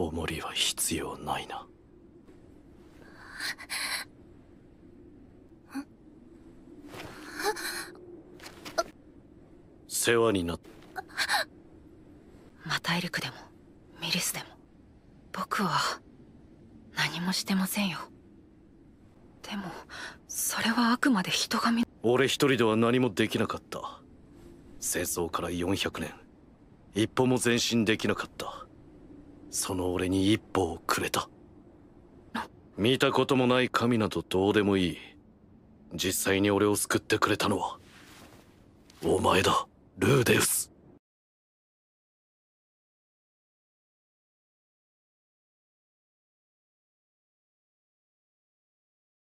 おりは必要ないな。世話になっマタイルクでもミリスでも僕は何もしてませんよでもそれはあくまで人が俺一人では何もできなかった戦争から400年一歩も前進できなかったその俺に一歩をくれた見たこともない神などどうでもいい実際に俺を救ってくれたのはお前だルーデウス